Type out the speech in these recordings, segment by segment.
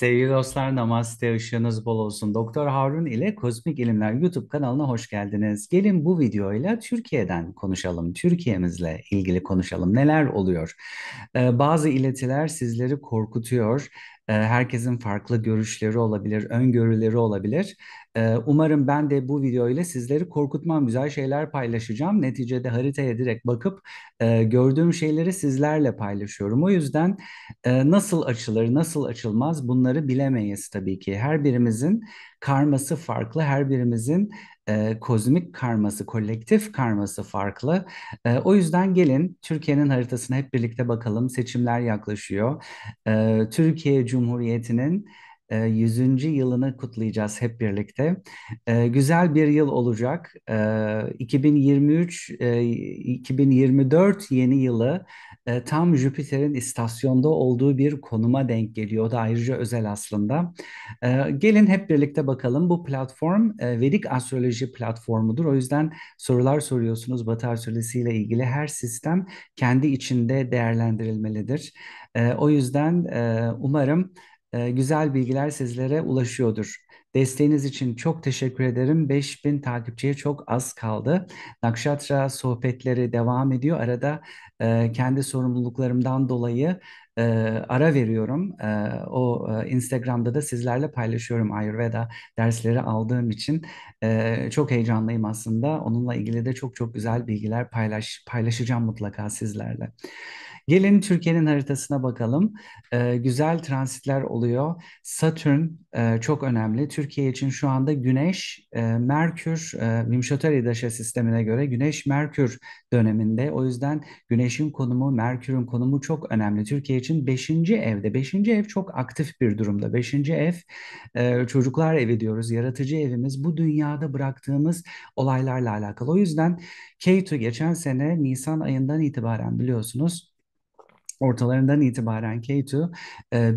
Sevgili dostlar namaste, ışığınız bol olsun. Doktor Harun ile Kozmik İlimler YouTube kanalına hoş geldiniz. Gelin bu videoyla Türkiye'den konuşalım, Türkiye'mizle ilgili konuşalım. Neler oluyor? Ee, bazı iletiler sizleri korkutuyor. Ee, herkesin farklı görüşleri olabilir, öngörüleri olabilir umarım ben de bu video ile sizleri korkutmam güzel şeyler paylaşacağım. Neticede haritaya direkt bakıp gördüğüm şeyleri sizlerle paylaşıyorum. O yüzden nasıl açılır, nasıl açılmaz bunları bilemeyiz tabii ki. Her birimizin karması farklı, her birimizin kozmik karması, kolektif karması farklı. o yüzden gelin Türkiye'nin haritasına hep birlikte bakalım. Seçimler yaklaşıyor. Türkiye Cumhuriyeti'nin 100. E, yılını kutlayacağız hep birlikte. E, güzel bir yıl olacak. 2023 e, 2024 yeni yılı tam Jüpiter'in istasyonda olduğu bir konuma denk geliyor. O da ayrıca özel aslında. gelin hep birlikte bakalım. Bu platform e, Vedik Astroloji platformudur. O yüzden sorular soruyorsunuz Batı Astrolojisi ile ilgili. Her sistem kendi içinde değerlendirilmelidir. o yüzden umarım güzel bilgiler sizlere ulaşıyordur. Desteğiniz için çok teşekkür ederim. 5000 takipçiye çok az kaldı. Nakşatra sohbetleri devam ediyor. Arada e, kendi sorumluluklarımdan dolayı e, ara veriyorum. E, o e, Instagram'da da sizlerle paylaşıyorum Ayurveda dersleri aldığım için. E, çok heyecanlıyım aslında. Onunla ilgili de çok çok güzel bilgiler paylaş paylaşacağım mutlaka sizlerle. Gelin Türkiye'nin haritasına bakalım. E, güzel transitler oluyor. Satürn e, çok önemli. Türkiye için şu anda Güneş, e, Merkür, e, Vimşatari Daşa sistemine göre Güneş-Merkür döneminde. O yüzden Güneş'in konumu, Merkür'ün konumu çok önemli. Türkiye için için 5. evde. beşinci ev çok aktif bir durumda. beşinci ev e, çocuklar evi diyoruz. Yaratıcı evimiz bu dünyada bıraktığımız olaylarla alakalı. O yüzden K2 geçen sene Nisan ayından itibaren biliyorsunuz ortalarından itibaren K2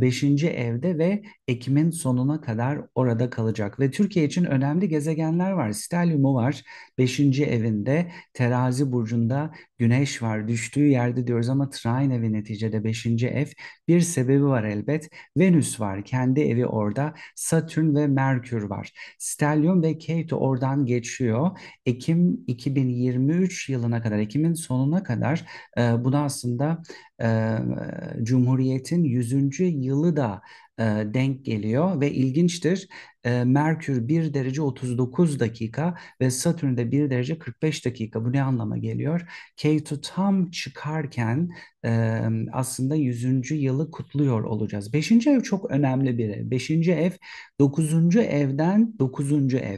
5. E, evde ve Ekim'in sonuna kadar orada kalacak. Ve Türkiye için önemli gezegenler var. Stellium'u var 5. evinde, Terazi burcunda Güneş var düştüğü yerde diyoruz ama trine evi neticede 5. ev bir sebebi var elbet. Venüs var kendi evi orada. Satürn ve Merkür var. Stellium ve Ketu oradan geçiyor. Ekim 2023 yılına kadar, Ekim'in sonuna kadar e, bunu aslında e, e Cumhuriyet'in 100. yılı da e, denk geliyor ve ilginçtir. E, Merkür 1 derece 39 dakika ve Satürn'de 1 derece 45 dakika. Bu ne anlama geliyor? K2 tam çıkarken e, aslında 100. yılı kutluyor olacağız. 5. ev çok önemli biri. 5. ev 9. evden 9. ev.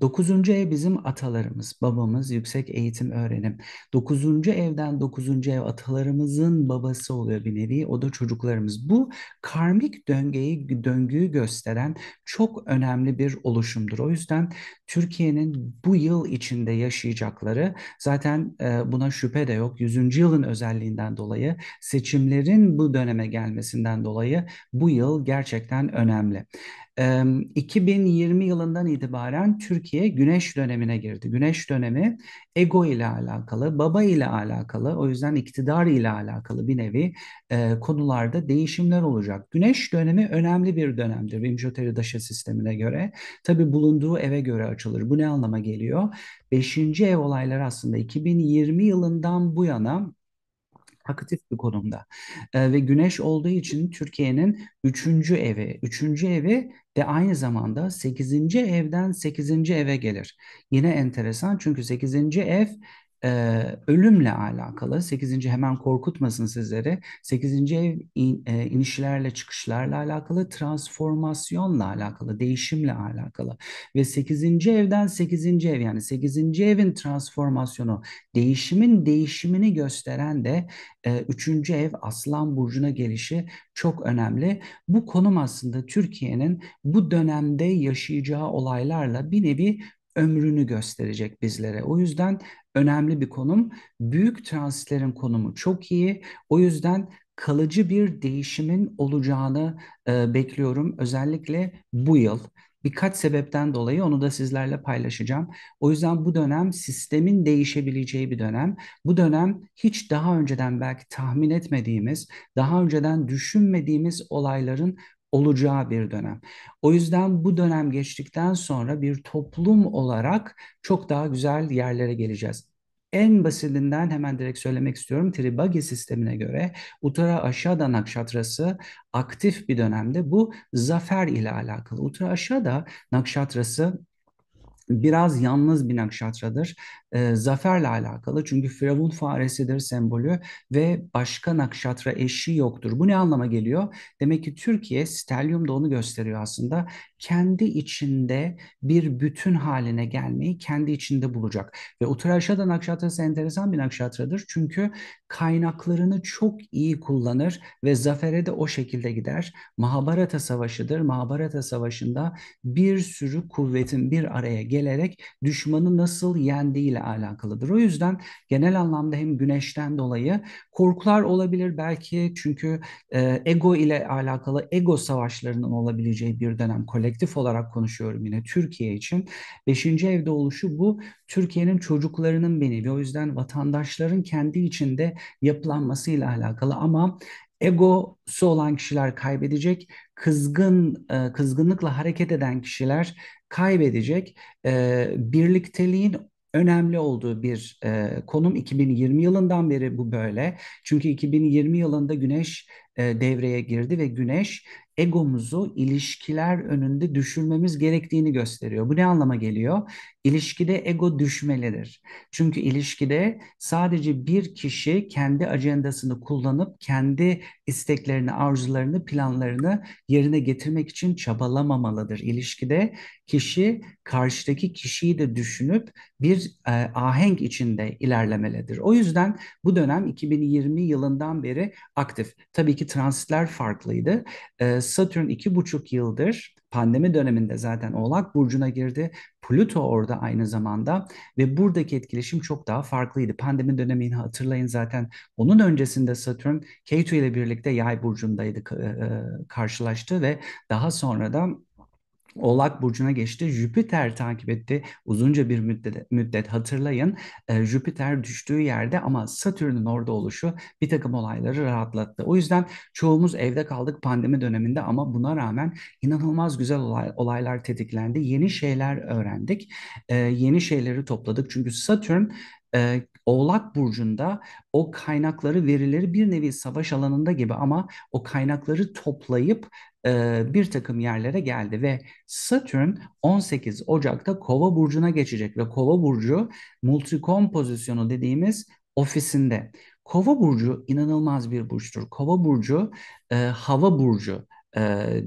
Dokuzuncu ev bizim atalarımız, babamız, yüksek eğitim, öğrenim. Dokuzuncu evden dokuzuncu ev atalarımızın babası oluyor bir nevi, o da çocuklarımız. Bu karmik döngüyü, döngüyü gösteren çok önemli bir oluşumdur. O yüzden Türkiye'nin bu yıl içinde yaşayacakları, zaten e, buna şüphe de yok, yüzüncü yılın özelliğinden dolayı, seçimlerin bu döneme gelmesinden dolayı bu yıl gerçekten önemli. 2020 yılından itibaren Türkiye güneş dönemine girdi. Güneş dönemi ego ile alakalı, baba ile alakalı, o yüzden iktidar ile alakalı bir nevi e, konularda değişimler olacak. Güneş dönemi önemli bir dönemdir Vimjoteri Daşa sistemine göre. Tabi bulunduğu eve göre açılır. Bu ne anlama geliyor? Beşinci ev olayları aslında 2020 yılından bu yana aktif bir konumda. E, ve Güneş olduğu için Türkiye'nin üçüncü evi. Üçüncü evi de aynı zamanda sekizinci evden sekizinci eve gelir. Yine enteresan çünkü sekizinci ev e, ölümle alakalı. sekizinci hemen korkutmasın sizleri. sekizinci ev in, e, inişlerle çıkışlarla alakalı, transformasyonla alakalı, değişimle alakalı. Ve sekizinci evden sekizinci ev yani sekizinci evin transformasyonu, değişimin değişimini gösteren de e, 3. ev Aslan Burcu'na gelişi çok önemli. Bu konum aslında Türkiye'nin bu dönemde yaşayacağı olaylarla bir nevi ömrünü gösterecek bizlere. O yüzden önemli bir konum. Büyük transitlerin konumu çok iyi. O yüzden kalıcı bir değişimin olacağını e, bekliyorum. Özellikle bu yıl birkaç sebepten dolayı onu da sizlerle paylaşacağım. O yüzden bu dönem sistemin değişebileceği bir dönem. Bu dönem hiç daha önceden belki tahmin etmediğimiz, daha önceden düşünmediğimiz olayların olacağı bir dönem. O yüzden bu dönem geçtikten sonra bir toplum olarak çok daha güzel yerlere geleceğiz. En basitinden hemen direkt söylemek istiyorum. Tribagi sistemine göre Uttara aşağıda Nakşatrası aktif bir dönemde. Bu zafer ile alakalı. Uttara aşağıda Nakşatrası biraz yalnız bir nakşatradır e, zaferle alakalı. Çünkü firavun faresidir sembolü ve başka nakşatra eşi yoktur. Bu ne anlama geliyor? Demek ki Türkiye stelyum da onu gösteriyor aslında. Kendi içinde bir bütün haline gelmeyi kendi içinde bulacak. Ve Uttarashada nakşatrası enteresan bir nakşatradır. Çünkü kaynaklarını çok iyi kullanır ve zafere de o şekilde gider. Mahabharata Savaşı'dır. Mahabharata Savaşı'nda bir sürü kuvvetin bir araya gelerek düşmanı nasıl yendiğiyle ile alakalıdır. O yüzden genel anlamda hem güneşten dolayı korkular olabilir belki çünkü e, ego ile alakalı ego savaşlarının olabileceği bir dönem kolektif olarak konuşuyorum yine Türkiye için. Beşinci evde oluşu bu Türkiye'nin çocuklarının beni o yüzden vatandaşların kendi içinde yapılanmasıyla alakalı ama egosu olan kişiler kaybedecek, kızgın e, kızgınlıkla hareket eden kişiler kaybedecek. E, birlikteliğin önemli olduğu bir e, konum. 2020 yılından beri bu böyle. Çünkü 2020 yılında Güneş e, devreye girdi ve Güneş egomuzu ilişkiler önünde düşürmemiz gerektiğini gösteriyor. Bu ne anlama geliyor? İlişkide ego düşmelidir. Çünkü ilişkide sadece bir kişi kendi ajandasını kullanıp kendi isteklerini, arzularını, planlarını yerine getirmek için çabalamamalıdır. İlişkide kişi karşıdaki kişiyi de düşünüp bir e, ahenk içinde ilerlemelidir. O yüzden bu dönem 2020 yılından beri aktif. Tabii ki transitler farklıydı. E, Satürn iki buçuk yıldır pandemi döneminde zaten Oğlak Burcu'na girdi. Pluto orada aynı zamanda ve buradaki etkileşim çok daha farklıydı. Pandemi dönemini hatırlayın zaten onun öncesinde Satürn Ketu ile birlikte Yay Burcu'ndaydı e, karşılaştı ve daha sonra da Oğlak Burcu'na geçti. Jüpiter takip etti uzunca bir müddet, müddet hatırlayın. E, Jüpiter düştüğü yerde ama Satürn'ün orada oluşu bir takım olayları rahatlattı. O yüzden çoğumuz evde kaldık pandemi döneminde ama buna rağmen inanılmaz güzel olay, olaylar tetiklendi. Yeni şeyler öğrendik. E, yeni şeyleri topladık. Çünkü Satürn e, Oğlak Burcu'nda o kaynakları, verileri bir nevi savaş alanında gibi ama o kaynakları toplayıp e, bir takım yerlere geldi ve Satürn 18 Ocak'ta Kova Burcu'na geçecek ve Kova Burcu multikom pozisyonu dediğimiz ofisinde. Kova burcu inanılmaz bir burçtur. Kova burcu e, hava burcu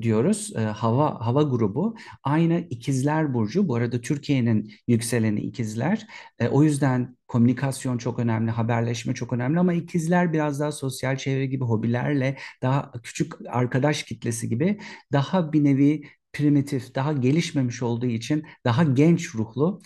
diyoruz. hava hava grubu aynı ikizler burcu. Bu arada Türkiye'nin yükseleni ikizler. o yüzden komünikasyon çok önemli, haberleşme çok önemli ama ikizler biraz daha sosyal çevre gibi hobilerle daha küçük arkadaş kitlesi gibi daha bir nevi primitif, daha gelişmemiş olduğu için daha genç ruhlu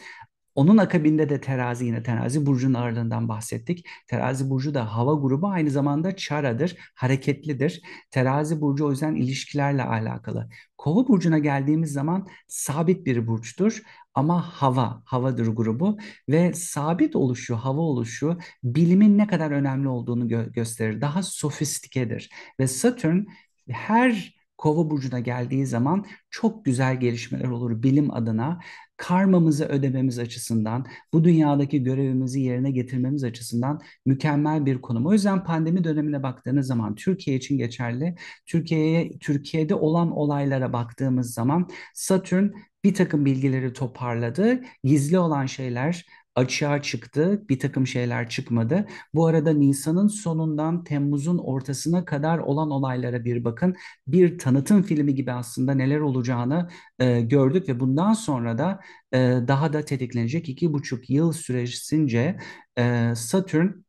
onun akabinde de terazi yine terazi burcunun ağırlığından bahsettik. Terazi burcu da hava grubu aynı zamanda çaradır, hareketlidir. Terazi burcu o yüzden ilişkilerle alakalı. Kova burcuna geldiğimiz zaman sabit bir burçtur ama hava, havadır grubu ve sabit oluşu, hava oluşu bilimin ne kadar önemli olduğunu gö- gösterir. Daha sofistikedir ve Satürn her Kova burcuna geldiği zaman çok güzel gelişmeler olur bilim adına karmamızı ödememiz açısından, bu dünyadaki görevimizi yerine getirmemiz açısından mükemmel bir konum. O yüzden pandemi dönemine baktığınız zaman Türkiye için geçerli. Türkiye'ye Türkiye'de olan olaylara baktığımız zaman Satürn bir takım bilgileri toparladı. Gizli olan şeyler açığa çıktı. Bir takım şeyler çıkmadı. Bu arada Nisan'ın sonundan Temmuz'un ortasına kadar olan olaylara bir bakın. Bir tanıtım filmi gibi aslında neler olacağını e, gördük ve bundan sonra da e, daha da tetiklenecek iki buçuk yıl süresince e, Satürn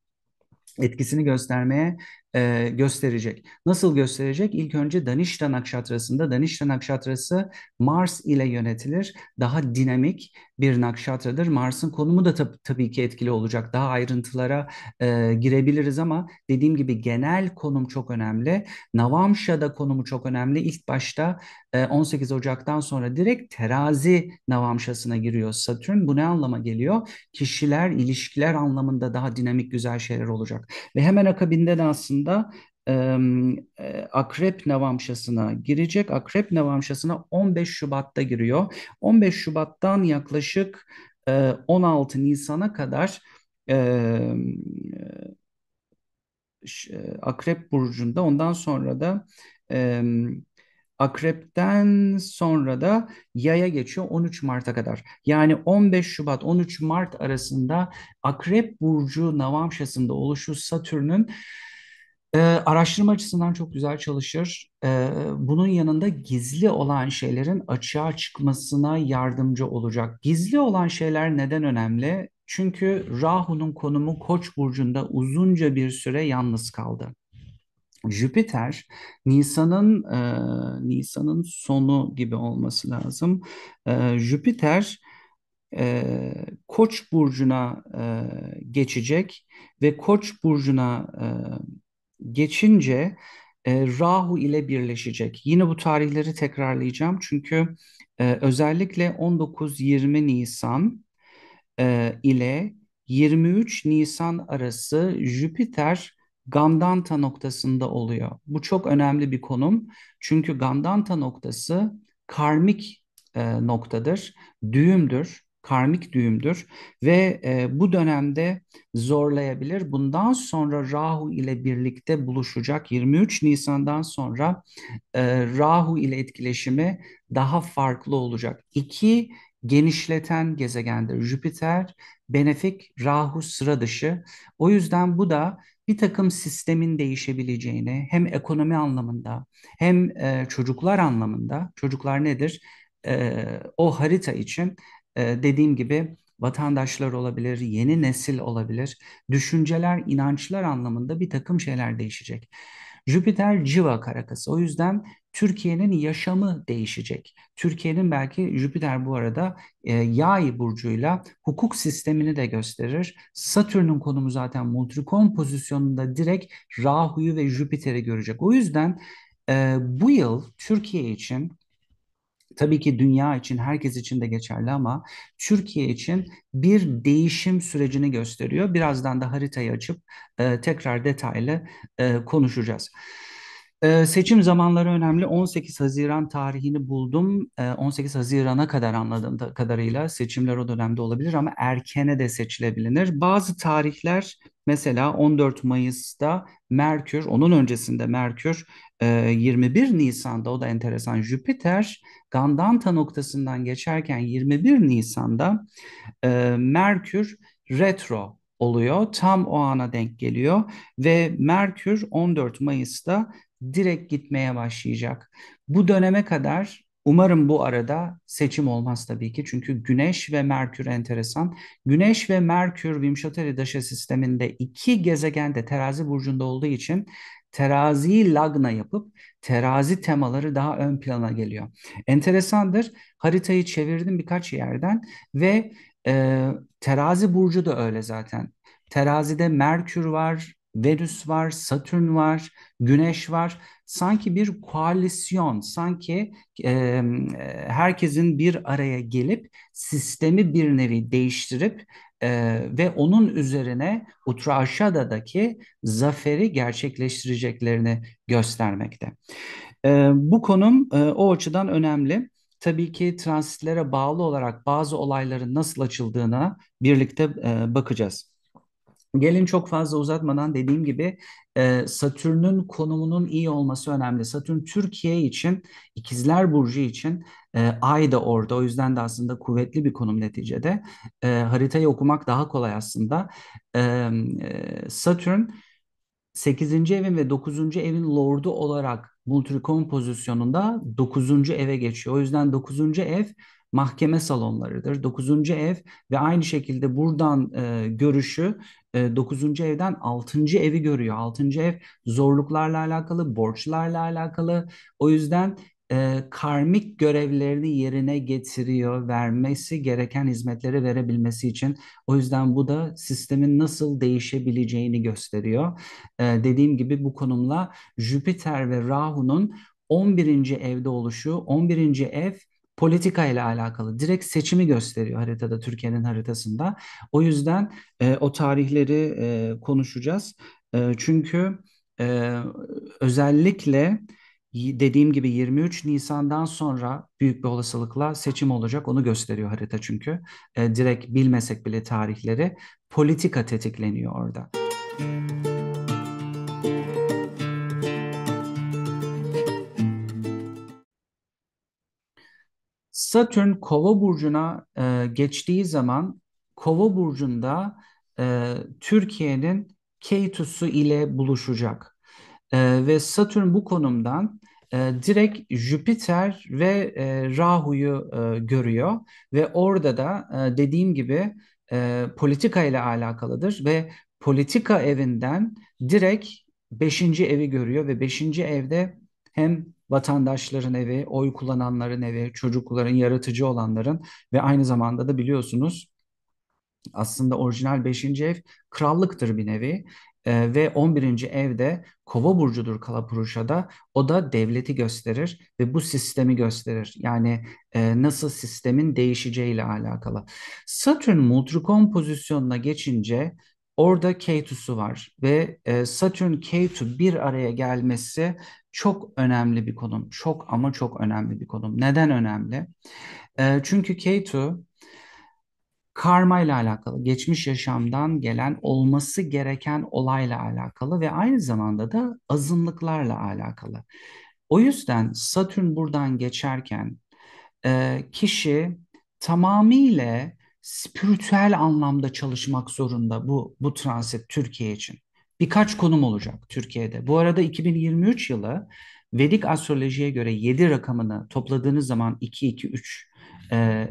etkisini göstermeye e, gösterecek. Nasıl gösterecek? İlk önce Danişta Nakşatrası'nda Danişta Nakşatrası Mars ile yönetilir. Daha dinamik bir nakşatradır. Mars'ın konumu da tab- tabii ki etkili olacak. Daha ayrıntılara e, girebiliriz ama dediğim gibi genel konum çok önemli. Navamşa'da konumu çok önemli. İlk başta e, 18 Ocak'tan sonra direkt terazi Navamşa'sına giriyor Satürn. Bu ne anlama geliyor? Kişiler, ilişkiler anlamında daha dinamik güzel şeyler olacak. Ve hemen akabinde de aslında başında e, Akrep Nevamşası'na girecek. Akrep Nevamşası'na 15 Şubat'ta giriyor. 15 Şubat'tan yaklaşık e, 16 Nisan'a kadar e, e, Akrep Burcu'nda ondan sonra da e, Akrep'ten sonra da yaya geçiyor 13 Mart'a kadar. Yani 15 Şubat 13 Mart arasında Akrep Burcu Navamşası'nda oluşu Satürn'ün ee, araştırma açısından çok güzel çalışır. Ee, bunun yanında gizli olan şeylerin açığa çıkmasına yardımcı olacak. Gizli olan şeyler neden önemli? Çünkü Rahu'nun konumu Koç burcunda uzunca bir süre yalnız kaldı. Jüpiter Nisan'ın e, Nisan'ın sonu gibi olması lazım. E, Jüpiter e, Koç burcuna e, geçecek ve Koç burcuna e, geçince e, Rahu ile birleşecek. Yine bu tarihleri tekrarlayacağım çünkü e, özellikle 19-20 Nisan e, ile 23 Nisan arası Jüpiter Gandanta noktasında oluyor. Bu çok önemli bir konum çünkü Gandanta noktası karmik e, noktadır, düğümdür karmik düğümdür ve e, bu dönemde zorlayabilir. Bundan sonra Rahu ile birlikte buluşacak 23 Nisan'dan sonra e, Rahu ile etkileşimi daha farklı olacak. İki genişleten gezegendir Jüpiter, Benefik, Rahu sıra dışı. O yüzden bu da bir takım sistemin değişebileceğini hem ekonomi anlamında hem e, çocuklar anlamında, çocuklar nedir? E, o harita için ee, dediğim gibi vatandaşlar olabilir, yeni nesil olabilir. Düşünceler, inançlar anlamında bir takım şeyler değişecek. Jüpiter civa karakası. O yüzden Türkiye'nin yaşamı değişecek. Türkiye'nin belki Jüpiter bu arada e, yay burcuyla hukuk sistemini de gösterir. Satürn'ün konumu zaten Multrikon pozisyonunda direkt Rahu'yu ve Jüpiter'i görecek. O yüzden e, bu yıl Türkiye için tabii ki dünya için, herkes için de geçerli ama Türkiye için bir değişim sürecini gösteriyor. Birazdan da haritayı açıp e, tekrar detaylı e, konuşacağız. E, seçim zamanları önemli. 18 Haziran tarihini buldum. 18 e, Haziran'a kadar anladığım kadarıyla seçimler o dönemde olabilir ama erkene de seçilebilir. Bazı tarihler Mesela 14 Mayıs'ta Merkür, onun öncesinde Merkür, 21 e, Nisan'da o da enteresan Jüpiter Gandanta noktasından geçerken 21 Nisan'da e, Merkür retro oluyor. Tam o ana denk geliyor ve Merkür 14 Mayıs'ta direkt gitmeye başlayacak. Bu döneme kadar Umarım bu arada seçim olmaz tabii ki. Çünkü Güneş ve Merkür enteresan. Güneş ve Merkür Vimshatari Daşa sisteminde iki gezegen de terazi burcunda olduğu için Terazi lagna yapıp terazi temaları daha ön plana geliyor. Enteresandır. Haritayı çevirdim birkaç yerden ve e, terazi burcu da öyle zaten. Terazide Merkür var, Venüs var, Satürn var, Güneş var. Sanki bir koalisyon, sanki e, herkesin bir araya gelip sistemi bir nevi değiştirip e, ve onun üzerine Utraşada'daki zaferi gerçekleştireceklerini göstermekte. E, bu konum e, o açıdan önemli. Tabii ki transitlere bağlı olarak bazı olayların nasıl açıldığına birlikte e, bakacağız. Gelin çok fazla uzatmadan dediğim gibi e, Satürn'ün konumunun iyi olması önemli. Satürn Türkiye için, İkizler Burcu için e, ay da orada. O yüzden de aslında kuvvetli bir konum neticede. E, haritayı okumak daha kolay aslında. Satürn 8. evin ve 9. evin lordu olarak Multrikon pozisyonunda 9. eve geçiyor. O yüzden 9. ev mahkeme salonlarıdır. Dokuzuncu ev ve aynı şekilde buradan e, görüşü e, dokuzuncu evden altıncı evi görüyor. Altıncı ev zorluklarla alakalı, borçlarla alakalı. O yüzden e, karmik görevlerini yerine getiriyor, vermesi gereken hizmetleri verebilmesi için. O yüzden bu da sistemin nasıl değişebileceğini gösteriyor. E, dediğim gibi bu konumla Jüpiter ve Rahu'nun 11. evde oluşu, 11. ev politika ile alakalı. Direkt seçimi gösteriyor haritada, Türkiye'nin haritasında. O yüzden e, o tarihleri e, konuşacağız. E, çünkü e, özellikle dediğim gibi 23 Nisan'dan sonra büyük bir olasılıkla seçim olacak. Onu gösteriyor harita çünkü. E, direkt bilmesek bile tarihleri politika tetikleniyor orada. Müzik Satürn Kova burcuna e, geçtiği zaman Kova burcunda e, Türkiye'nin Keytus'u ile buluşacak. E, ve Satürn bu konumdan e, direkt Jüpiter ve e, Rahu'yu e, görüyor ve orada da e, dediğim gibi e, politika ile alakalıdır ve politika evinden direkt beşinci evi görüyor ve beşinci evde hem vatandaşların evi, oy kullananların evi, çocukların, yaratıcı olanların ve aynı zamanda da biliyorsunuz aslında orijinal 5. ev krallıktır bir nevi. Ee, ve 11. evde kova burcudur Kalapuruşa'da. O da devleti gösterir ve bu sistemi gösterir. Yani e, nasıl sistemin değişeceğiyle alakalı. Satürn Multrikon pozisyonuna geçince orada K2'su var ve e, Satürn K2 bir araya gelmesi çok önemli bir konum. Çok ama çok önemli bir konum. Neden önemli? E, çünkü K2 karma ile alakalı, geçmiş yaşamdan gelen olması gereken olayla alakalı ve aynı zamanda da azınlıklarla alakalı. O yüzden Satürn buradan geçerken e, kişi tamamıyla spiritüel anlamda çalışmak zorunda bu bu transit Türkiye için birkaç konum olacak Türkiye'de. Bu arada 2023 yılı Vedik astrolojiye göre 7 rakamını topladığınız zaman 2 2 3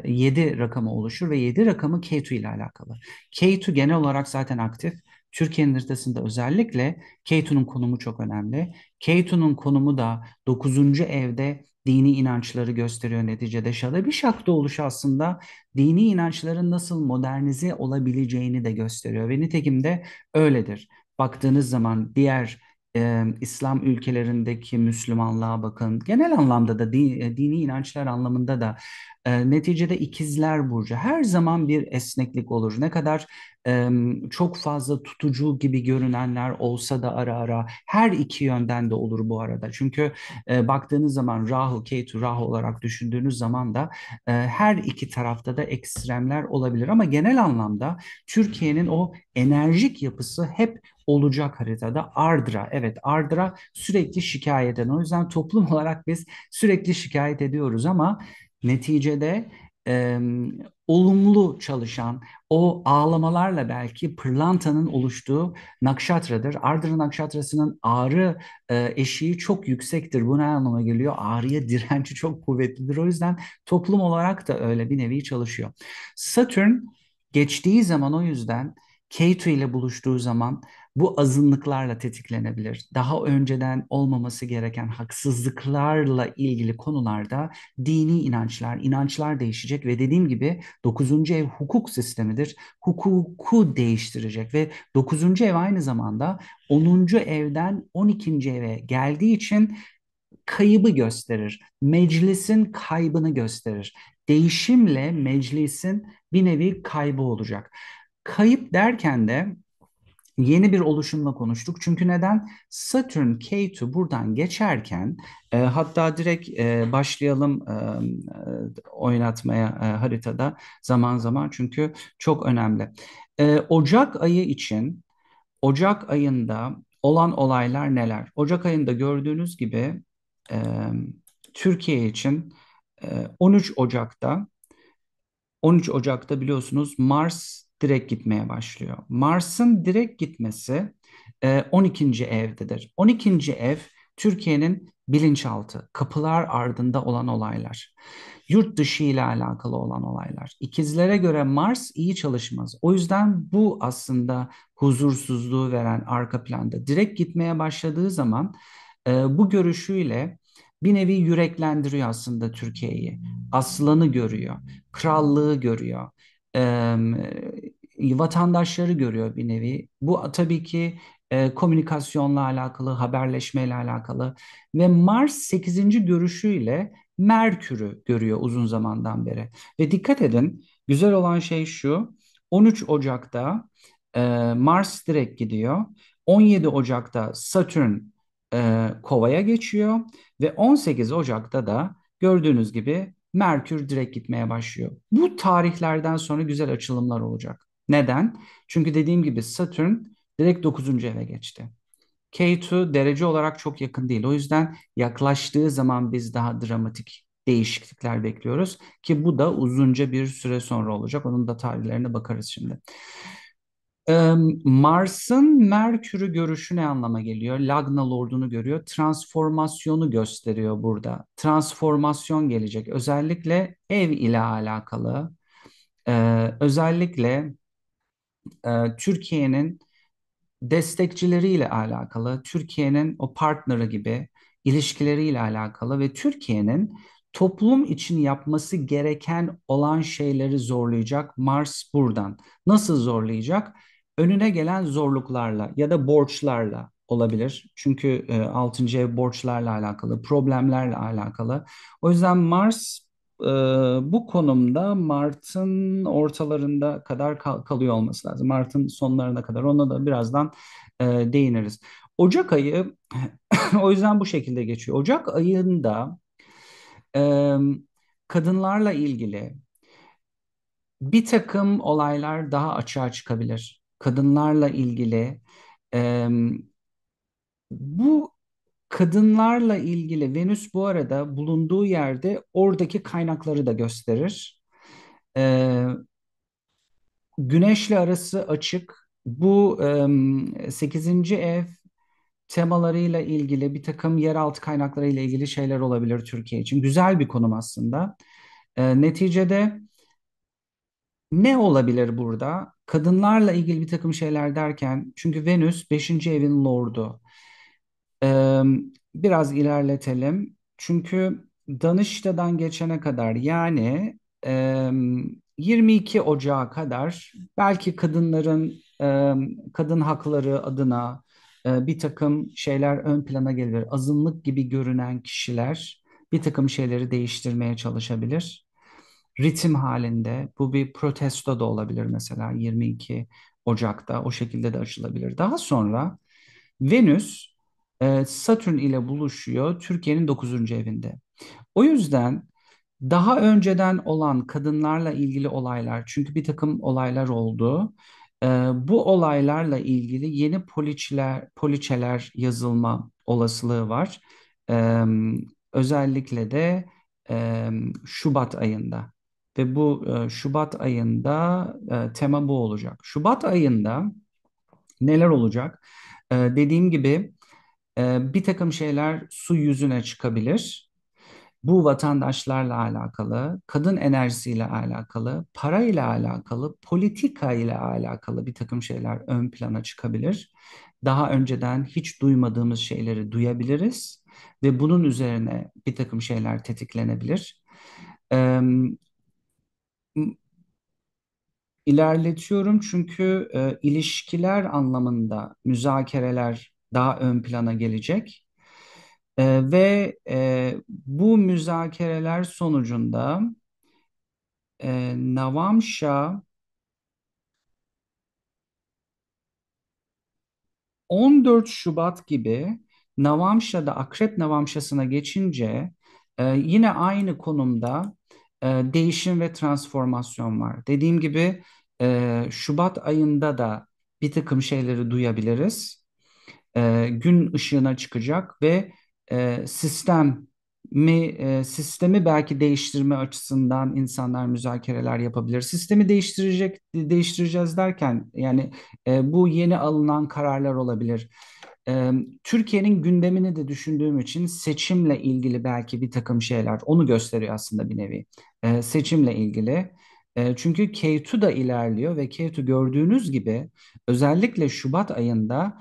7 rakamı oluşur ve 7 rakamı K2 ile alakalı. K2 genel olarak zaten aktif. Türkiye'nin haritasında özellikle K2'nun konumu çok önemli. K2'nun konumu da 9. evde dini inançları gösteriyor neticede. Şada bir şakta oluşu aslında dini inançların nasıl modernize olabileceğini de gösteriyor ve nitekim de öyledir baktığınız zaman diğer e, İslam ülkelerindeki Müslümanlığa bakın. Genel anlamda da din, e, dini inançlar anlamında da e, neticede ikizler burcu her zaman bir esneklik olur. Ne kadar e, çok fazla tutucu gibi görünenler olsa da ara ara her iki yönden de olur bu arada. Çünkü e, baktığınız zaman Rahu, Ketu, Rahu olarak düşündüğünüz zaman da e, her iki tarafta da ekstremler olabilir. Ama genel anlamda Türkiye'nin o enerjik yapısı hep olacak haritada Ardra. Evet Ardra sürekli şikayet eden. O yüzden toplum olarak biz sürekli şikayet ediyoruz ama neticede e, olumlu çalışan o ağlamalarla belki pırlantanın oluştuğu nakşatradır. Ardra nakşatrasının ağrı e, eşiği çok yüksektir. Bu ne anlama geliyor? Ağrıya direnci çok kuvvetlidir. O yüzden toplum olarak da öyle bir nevi çalışıyor. Satürn geçtiği zaman o yüzden Ketu ile buluştuğu zaman bu azınlıklarla tetiklenebilir. Daha önceden olmaması gereken haksızlıklarla ilgili konularda dini inançlar, inançlar değişecek ve dediğim gibi 9. ev hukuk sistemidir. Hukuku değiştirecek ve 9. ev aynı zamanda 10. evden 12. eve geldiği için kaybı gösterir. Meclisin kaybını gösterir. Değişimle meclisin bir nevi kaybı olacak. Kayıp derken de yeni bir oluşumla konuştuk. Çünkü neden? Saturn, K2 buradan geçerken e, hatta direkt e, başlayalım e, e, oynatmaya e, haritada zaman zaman çünkü çok önemli. E, Ocak ayı için Ocak ayında olan olaylar neler? Ocak ayında gördüğünüz gibi e, Türkiye için e, 13 Ocak'ta 13 Ocak'ta biliyorsunuz Mars direkt gitmeye başlıyor. Mars'ın direkt gitmesi e, 12. evdedir. 12. ev Türkiye'nin bilinçaltı, kapılar ardında olan olaylar, yurt dışı ile alakalı olan olaylar. İkizlere göre Mars iyi çalışmaz. O yüzden bu aslında huzursuzluğu veren arka planda. Direkt gitmeye başladığı zaman e, bu görüşüyle bir nevi yüreklendiriyor aslında Türkiye'yi. Aslanı görüyor, krallığı görüyor e, vatandaşları görüyor bir nevi. Bu tabii ki e, komünikasyonla alakalı, haberleşmeyle alakalı ve Mars 8. görüşüyle Merkür'ü görüyor uzun zamandan beri. Ve dikkat edin, güzel olan şey şu, 13 Ocak'ta e, Mars direkt gidiyor, 17 Ocak'ta Satürn e, Kova'ya geçiyor ve 18 Ocak'ta da gördüğünüz gibi Merkür direkt gitmeye başlıyor. Bu tarihlerden sonra güzel açılımlar olacak. Neden? Çünkü dediğim gibi Satürn direkt 9. eve geçti. K2 derece olarak çok yakın değil. O yüzden yaklaştığı zaman biz daha dramatik değişiklikler bekliyoruz ki bu da uzunca bir süre sonra olacak. Onun da tarihlerine bakarız şimdi. Mars'ın Merkür'ü görüşü ne anlama geliyor? Lagna Lord'unu görüyor. Transformasyonu gösteriyor burada. Transformasyon gelecek. Özellikle ev ile alakalı. Ee, özellikle e, Türkiye'nin destekçileriyle alakalı, Türkiye'nin o partneri gibi ilişkileriyle alakalı ve Türkiye'nin toplum için yapması gereken olan şeyleri zorlayacak Mars buradan. Nasıl zorlayacak? önüne gelen zorluklarla ya da borçlarla olabilir. Çünkü e, 6. ev borçlarla alakalı, problemlerle alakalı. O yüzden Mars e, bu konumda Mart'ın ortalarında kadar kalıyor olması lazım. Mart'ın sonlarına kadar ona da birazdan e, değiniriz. Ocak ayı o yüzden bu şekilde geçiyor. Ocak ayında e, kadınlarla ilgili bir takım olaylar daha açığa çıkabilir kadınlarla ilgili e, bu kadınlarla ilgili Venüs bu arada bulunduğu yerde oradaki kaynakları da gösterir. E, güneşle arası açık. Bu e, 8. ev temalarıyla ilgili bir takım yeraltı kaynaklarıyla ilgili şeyler olabilir Türkiye için. Güzel bir konum aslında. E, neticede ne olabilir burada? kadınlarla ilgili bir takım şeyler derken çünkü Venüs 5. evin lordu. Ee, biraz ilerletelim. Çünkü Danışta'dan geçene kadar yani e, 22 Ocağı kadar belki kadınların e, kadın hakları adına e, bir takım şeyler ön plana gelir. Azınlık gibi görünen kişiler bir takım şeyleri değiştirmeye çalışabilir ritim halinde bu bir protesto da olabilir mesela 22 Ocak'ta o şekilde de açılabilir. Daha sonra Venüs e, Satürn ile buluşuyor Türkiye'nin 9. evinde. O yüzden daha önceden olan kadınlarla ilgili olaylar çünkü bir takım olaylar oldu. E, bu olaylarla ilgili yeni poliçeler, poliçeler yazılma olasılığı var. E, özellikle de Şubat ayında. Ve bu e, Şubat ayında e, tema bu olacak. Şubat ayında neler olacak? E, dediğim gibi bir takım şeyler su yüzüne çıkabilir. Bu vatandaşlarla alakalı, kadın enerjisiyle alakalı, para ile alakalı, politika ile alakalı bir takım şeyler ön plana çıkabilir. Daha önceden hiç duymadığımız şeyleri duyabiliriz ve bunun üzerine bir takım şeyler tetiklenebilir ilerletiyorum çünkü e, ilişkiler anlamında müzakereler daha ön plana gelecek. E, ve e, bu müzakereler sonucunda e, Navamşa 14 Şubat gibi Navamşa'da Akrep Navamşası'na geçince e, yine aynı konumda e, değişim ve transformasyon var. Dediğim gibi e, Şubat ayında da bir takım şeyleri duyabiliriz. E, gün ışığına çıkacak ve e, sistem mi e, sistemi belki değiştirme açısından insanlar müzakereler yapabilir. Sistemi değiştirecek değiştireceğiz derken yani e, bu yeni alınan kararlar olabilir. Türkiye'nin gündemini de düşündüğüm için seçimle ilgili belki bir takım şeyler onu gösteriyor aslında bir nevi seçimle ilgili. çünkü K2 da ilerliyor ve K2 gördüğünüz gibi özellikle Şubat ayında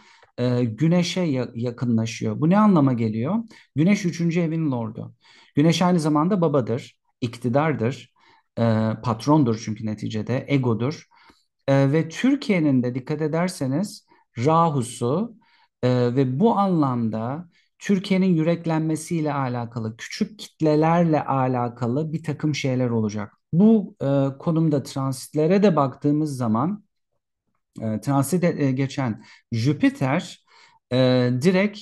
Güneş'e yakınlaşıyor. Bu ne anlama geliyor? Güneş üçüncü evin lordu. Güneş aynı zamanda babadır, iktidardır, patrondur çünkü neticede, egodur. ve Türkiye'nin de dikkat ederseniz Rahus'u, ee, ve bu anlamda Türkiye'nin yüreklenmesiyle alakalı, küçük kitlelerle alakalı bir takım şeyler olacak. Bu e, konumda transitlere de baktığımız zaman e, transit e, geçen Jüpiter e, direkt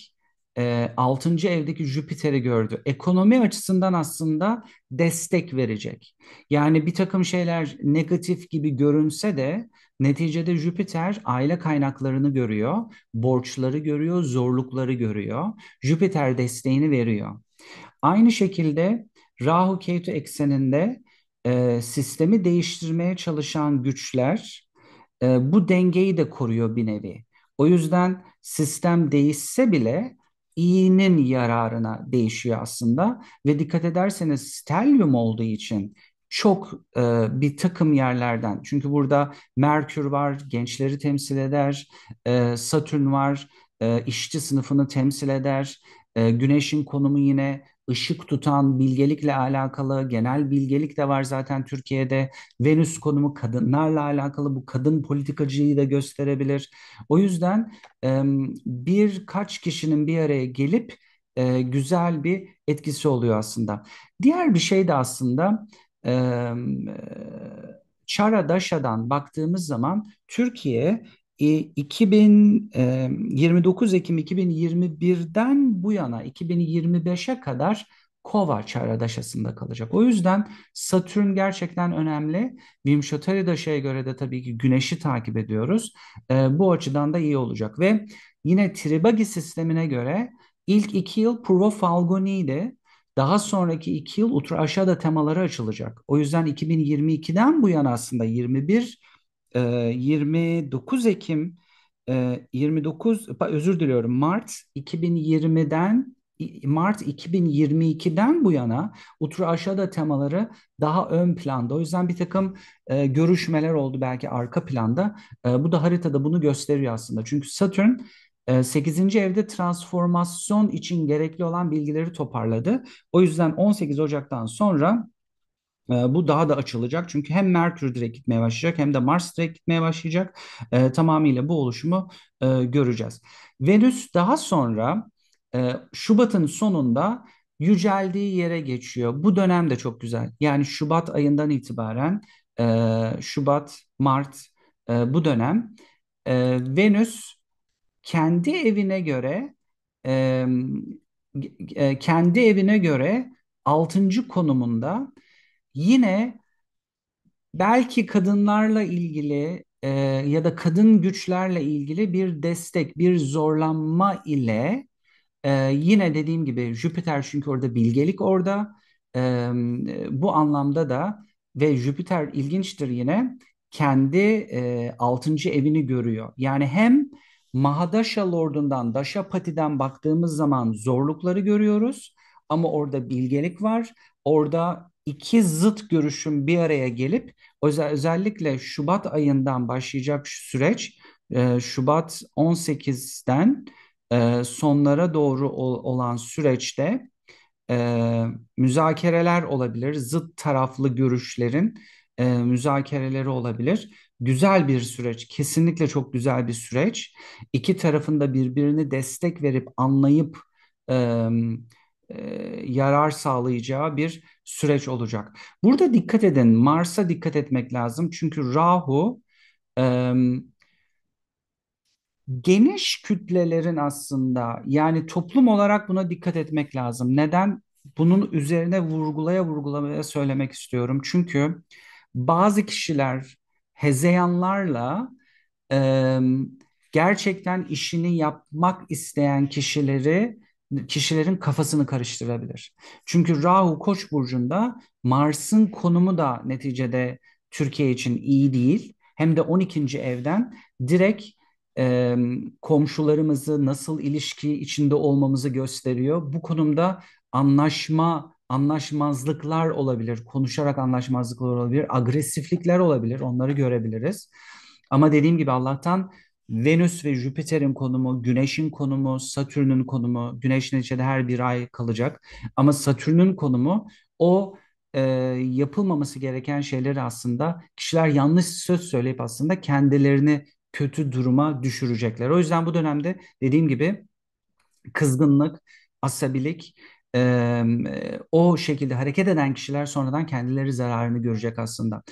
e, 6. evdeki Jüpiter'i gördü. Ekonomi açısından aslında destek verecek. Yani bir takım şeyler negatif gibi görünse de Neticede Jüpiter aile kaynaklarını görüyor, borçları görüyor, zorlukları görüyor. Jüpiter desteğini veriyor. Aynı şekilde Rahu Ketu ekseninde e, sistemi değiştirmeye çalışan güçler e, bu dengeyi de koruyor bir nevi. O yüzden sistem değişse bile iyinin yararına değişiyor aslında ve dikkat ederseniz stellium olduğu için çok e, bir takım yerlerden çünkü burada Merkür var gençleri temsil eder, e, Satürn var e, işçi sınıfını temsil eder, e, Güneş'in konumu yine ışık tutan bilgelikle alakalı genel bilgelik de var zaten Türkiye'de. Venüs konumu kadınlarla alakalı bu kadın politikacıyı da gösterebilir. O yüzden e, birkaç kişinin bir araya gelip e, güzel bir etkisi oluyor aslında. Diğer bir şey de aslında e, Çara Daşa'dan baktığımız zaman Türkiye 2029 e, Ekim 2021'den bu yana 2025'e kadar Kova Çara Daşası'nda kalacak. O yüzden Satürn gerçekten önemli. Vimshotari Daşa'ya göre de tabii ki Güneş'i takip ediyoruz. bu açıdan da iyi olacak ve yine Tribagi sistemine göre ilk iki yıl Puro Falgoni'ydi. Daha sonraki iki yıl Utraşya'da temaları açılacak. O yüzden 2022'den bu yana aslında 21, 29 e, Ekim, 29 e, özür diliyorum Mart 2020'den Mart 2022'den bu yana Utru Aşağıda temaları daha ön planda. O yüzden bir takım e, görüşmeler oldu belki arka planda. E, bu da haritada bunu gösteriyor aslında. Çünkü Satürn 8. Ee, evde transformasyon için gerekli olan bilgileri toparladı. O yüzden 18 Ocak'tan sonra e, bu daha da açılacak çünkü hem Merkür direkt gitmeye başlayacak hem de Mars direkt gitmeye başlayacak. E, tamamıyla bu oluşumu e, göreceğiz. Venüs daha sonra Şubat'ın sonunda yüceldiği yere geçiyor. Bu dönem de çok güzel. Yani Şubat ayından itibaren Şubat, Mart bu dönem e, Venüs kendi evine göre e, kendi evine göre altıncı konumunda yine belki kadınlarla ilgili e, ya da kadın güçlerle ilgili bir destek, bir zorlanma ile e, yine dediğim gibi Jüpiter çünkü orada bilgelik orada e, bu anlamda da ve Jüpiter ilginçtir yine kendi e, 6. evini görüyor. Yani hem Mahadaşa Lord'undan, Daşapati'den baktığımız zaman zorlukları görüyoruz. Ama orada bilgelik var. Orada iki zıt görüşün bir araya gelip öz özellikle Şubat ayından başlayacak süreç e, Şubat 18'den e, sonlara doğru ol, olan süreçte e, müzakereler olabilir. Zıt taraflı görüşlerin e, müzakereleri olabilir. Güzel bir süreç, kesinlikle çok güzel bir süreç. İki tarafında birbirini destek verip anlayıp e, e, yarar sağlayacağı bir süreç olacak. Burada dikkat edin, Mars'a dikkat etmek lazım çünkü Rahu e, geniş kütlelerin aslında yani toplum olarak buna dikkat etmek lazım. Neden? Bunun üzerine vurgulaya vurgulamaya söylemek istiyorum. Çünkü bazı kişiler hezeyanlarla e, gerçekten işini yapmak isteyen kişileri kişilerin kafasını karıştırabilir. Çünkü Rahu Koç burcunda Mars'ın konumu da neticede Türkiye için iyi değil. Hem de 12. evden direkt e, komşularımızı nasıl ilişki içinde olmamızı gösteriyor. Bu konumda anlaşma anlaşmazlıklar olabilir, konuşarak anlaşmazlıklar olabilir, agresiflikler olabilir, onları görebiliriz. Ama dediğim gibi Allah'tan Venüs ve Jüpiter'in konumu, Güneş'in konumu, Satürn'ün konumu, Güneş'in içinde her bir ay kalacak. Ama Satürn'ün konumu o e, yapılmaması gereken şeyleri aslında kişiler yanlış söz söyleyip aslında kendilerini kötü duruma düşürecekler. O yüzden bu dönemde dediğim gibi kızgınlık, asabilik e, o şekilde hareket eden kişiler sonradan kendileri zararını görecek aslında.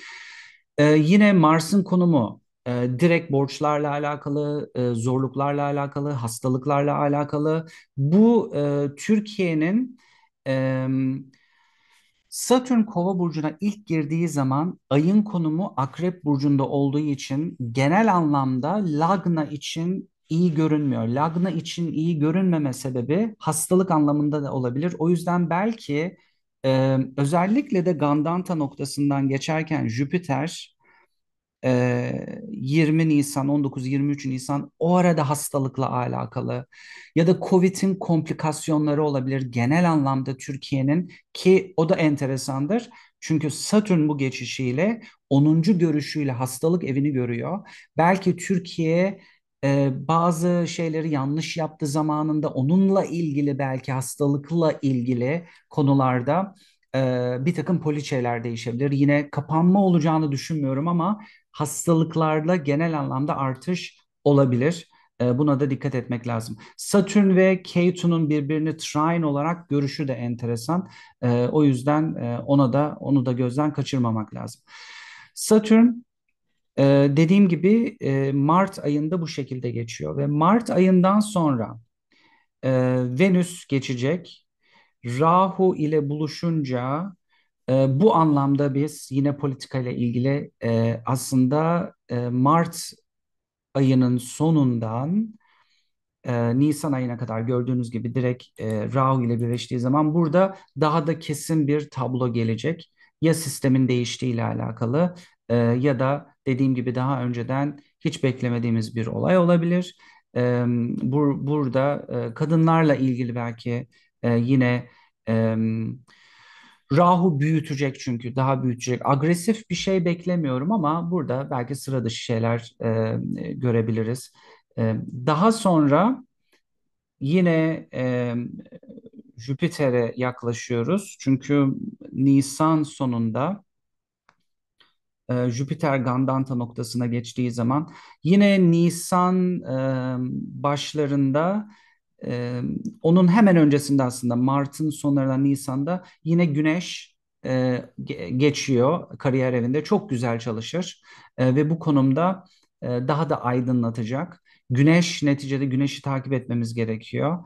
E, yine Mars'ın konumu e, direkt borçlarla alakalı, e, zorluklarla alakalı, hastalıklarla alakalı. Bu e, Türkiye'nin e, Satürn Kova burcuna ilk girdiği zaman ayın konumu Akrep burcunda olduğu için genel anlamda Lagna için iyi görünmüyor. Lagna için iyi görünmeme sebebi hastalık anlamında da olabilir. O yüzden belki e, özellikle de Gandanta noktasından geçerken Jüpiter e, 20 Nisan, 19-23 Nisan o arada hastalıkla alakalı ya da Covid'in komplikasyonları olabilir genel anlamda Türkiye'nin ki o da enteresandır. Çünkü Satürn bu geçişiyle 10. görüşüyle hastalık evini görüyor. Belki Türkiye bazı şeyleri yanlış yaptı zamanında onunla ilgili belki hastalıkla ilgili konularda bir takım poliçeler değişebilir. Yine kapanma olacağını düşünmüyorum ama hastalıklarda genel anlamda artış olabilir. Buna da dikkat etmek lazım. Satürn ve Ketu'nun birbirini trine olarak görüşü de enteresan. O yüzden ona da onu da gözden kaçırmamak lazım. Satürn ee, dediğim gibi e, Mart ayında bu şekilde geçiyor ve Mart ayından sonra e, Venüs geçecek. Rahu ile buluşunca e, bu anlamda biz yine politikayla ilgili e, aslında e, Mart ayının sonundan e, Nisan ayına kadar gördüğünüz gibi direkt e, Rahu ile birleştiği zaman burada daha da kesin bir tablo gelecek. Ya sistemin değiştiği ile alakalı e, ya da dediğim gibi daha önceden hiç beklemediğimiz bir olay olabilir. E, bur burada e, kadınlarla ilgili belki e, yine e, rahu büyütecek çünkü daha büyütecek. Agresif bir şey beklemiyorum ama burada belki sıra dışı şeyler e, görebiliriz. E, daha sonra yine e, Jüpiter'e yaklaşıyoruz. Çünkü Nisan sonunda e, Jüpiter Gandanta noktasına geçtiği zaman yine Nisan e, başlarında e, onun hemen öncesinde aslında Mart'ın sonlarında Nisan'da yine Güneş e, geçiyor kariyer evinde çok güzel çalışır e, ve bu konumda e, daha da aydınlatacak. Güneş neticede güneşi takip etmemiz gerekiyor.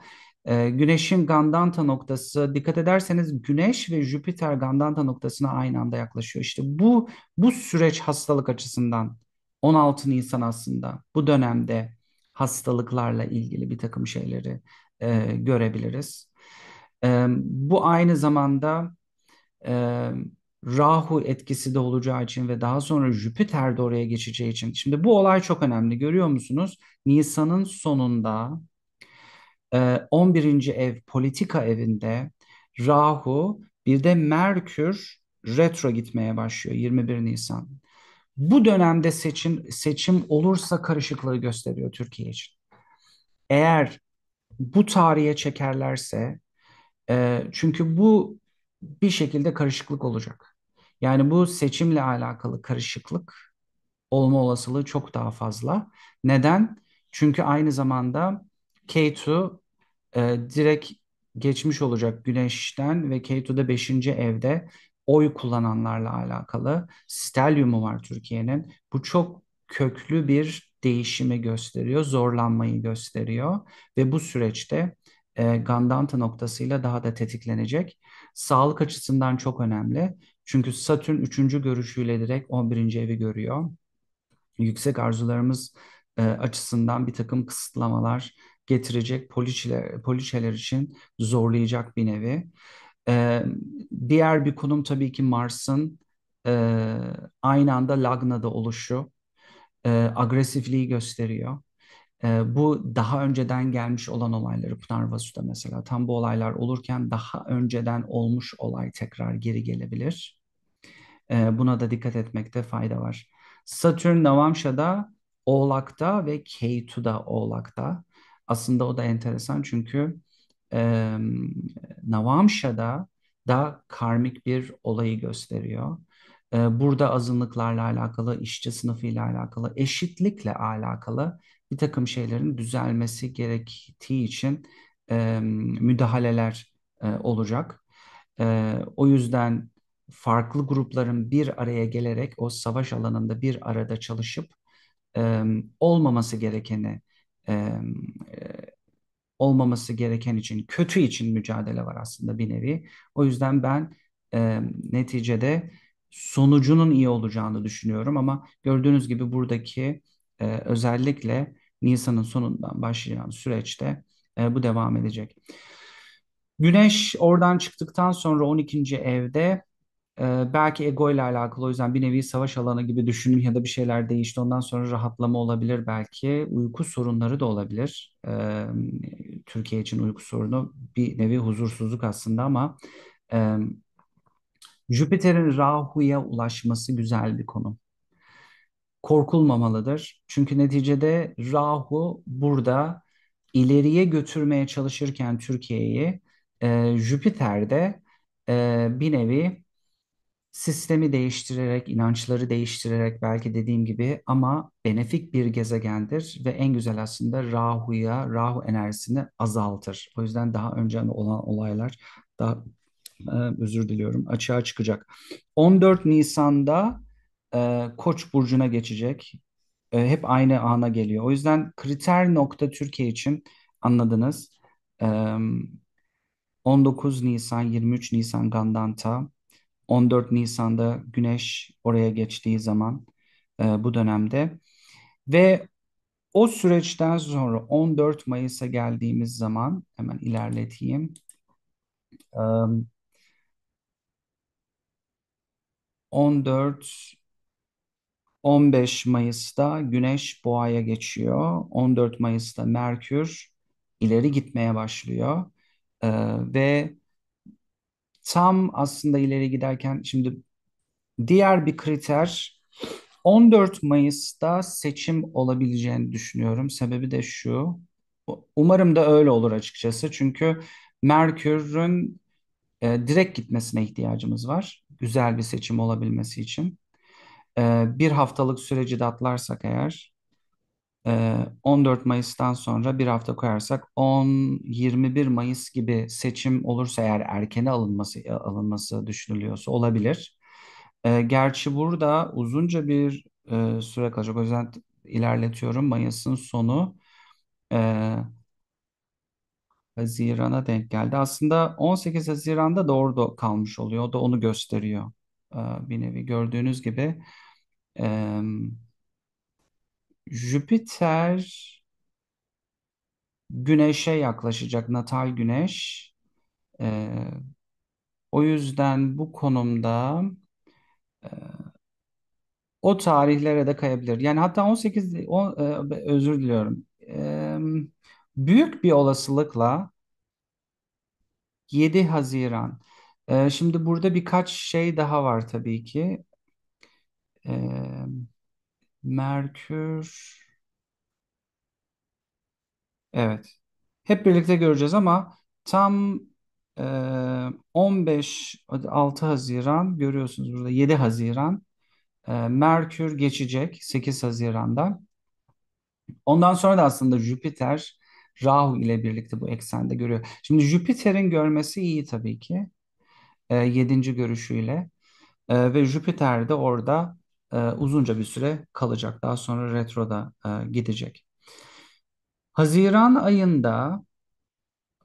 E, Güneş'in Gandanta noktası dikkat ederseniz Güneş ve Jüpiter Gandanta noktasına aynı anda yaklaşıyor. İşte bu bu süreç hastalık açısından 16 Nisan aslında bu dönemde hastalıklarla ilgili bir takım şeyleri e, görebiliriz. E, bu aynı zamanda e, Rahu etkisi de olacağı için ve daha sonra Jüpiter de oraya geçeceği için. Şimdi bu olay çok önemli görüyor musunuz? Nisan'ın sonunda 11. Ee, ev politika evinde Rahu bir de Merkür retro gitmeye başlıyor 21 Nisan. Bu dönemde seçim seçim olursa karışıklığı gösteriyor Türkiye için. Eğer bu tarihe çekerlerse e, çünkü bu bir şekilde karışıklık olacak. Yani bu seçimle alakalı karışıklık olma olasılığı çok daha fazla. Neden? Çünkü aynı zamanda K2 e, direkt geçmiş olacak Güneş'ten ve K2'da 5. evde oy kullananlarla alakalı stelyumu var Türkiye'nin. Bu çok köklü bir değişimi gösteriyor, zorlanmayı gösteriyor ve bu süreçte e, Gandanta noktasıyla daha da tetiklenecek. Sağlık açısından çok önemli. Çünkü Satürn 3. görüşüyle direkt 11. evi görüyor. Yüksek arzularımız e, açısından bir takım kısıtlamalar getirecek, poliçeler, poliçeler için zorlayacak bir nevi. E, diğer bir konum tabii ki Mars'ın e, aynı anda Lagna'da oluşu e, agresifliği gösteriyor. E, bu daha önceden gelmiş olan olayları Pınar Vasu'da mesela tam bu olaylar olurken daha önceden olmuş olay tekrar geri gelebilir. E, buna da dikkat etmekte fayda var. Satürn Navamşa'da Oğlak'ta ve K2'da Oğlak'ta. Aslında o da enteresan çünkü e, Navamşa'da da karmik bir olayı gösteriyor. E, burada azınlıklarla alakalı, işçi sınıfıyla alakalı, eşitlikle alakalı bir takım şeylerin düzelmesi gerektiği için e, müdahaleler e, olacak. E, o yüzden farklı grupların bir araya gelerek o savaş alanında bir arada çalışıp e, olmaması gerekeni e, olmaması gereken için, kötü için mücadele var aslında bir nevi. O yüzden ben e, neticede sonucunun iyi olacağını düşünüyorum ama gördüğünüz gibi buradaki e, özellikle Nisan'ın sonundan başlayan süreçte e, bu devam edecek. Güneş oradan çıktıktan sonra 12. evde belki ego ile alakalı o yüzden bir nevi savaş alanı gibi düşündüm ya da bir şeyler değişti. Ondan sonra rahatlama olabilir belki. Uyku sorunları da olabilir. Ee, Türkiye için uyku sorunu bir nevi huzursuzluk aslında ama e, Jüpiter'in Rahu'ya ulaşması güzel bir konu. Korkulmamalıdır. Çünkü neticede Rahu burada ileriye götürmeye çalışırken Türkiye'yi e, Jüpiter'de e, bir nevi sistemi değiştirerek, inançları değiştirerek belki dediğim gibi ama benefik bir gezegendir ve en güzel aslında Rahu'ya, Rahu enerjisini azaltır. O yüzden daha önce olan olaylar daha e, özür diliyorum açığa çıkacak. 14 Nisan'da e, Koç burcuna geçecek. E, hep aynı ana geliyor. O yüzden kriter nokta Türkiye için anladınız. E, 19 Nisan, 23 Nisan Gandanta, 14 Nisan'da Güneş oraya geçtiği zaman e, bu dönemde ve o süreçten sonra 14 Mayıs'a geldiğimiz zaman hemen ilerleteyim. E, 14 15 Mayıs'ta Güneş Boğa'ya geçiyor. 14 Mayıs'ta Merkür ileri gitmeye başlıyor. E, ve tam aslında ileri giderken şimdi diğer bir kriter 14 Mayıs'ta seçim olabileceğini düşünüyorum. Sebebi de şu. Umarım da öyle olur açıkçası. Çünkü Merkür'ün e, direkt gitmesine ihtiyacımız var. Güzel bir seçim olabilmesi için. E, bir haftalık süreci de atlarsak eğer 14 ee, Mayıs'tan sonra bir hafta koyarsak 10-21 Mayıs gibi seçim olursa eğer erkene alınması e, alınması düşünülüyorsa olabilir. Ee, gerçi burada uzunca bir e, süre kalacak. O yüzden ilerletiyorum. Mayıs'ın sonu ee, Haziran'a denk geldi. Aslında 18 Haziran'da doğru kalmış oluyor. O da onu gösteriyor bir nevi. Gördüğünüz gibi Jüpiter Güneş'e yaklaşacak natal Güneş. Ee, o yüzden bu konumda e, o tarihlere de kayabilir. Yani hatta 18 o, e, özür diliyorum. Ee, büyük bir olasılıkla 7 Haziran. Ee, şimdi burada birkaç şey daha var tabii ki. Ee, Merkür. Evet. Hep birlikte göreceğiz ama tam e, 15 6 Haziran görüyorsunuz burada 7 Haziran e, Merkür geçecek 8 Haziran'da. Ondan sonra da aslında Jüpiter Rahu ile birlikte bu eksende görüyor. Şimdi Jüpiter'in görmesi iyi tabii ki. E, 7. görüşüyle. E, ve Jüpiter de orada e, uzunca bir süre kalacak. Daha sonra retroda e, gidecek. Haziran ayında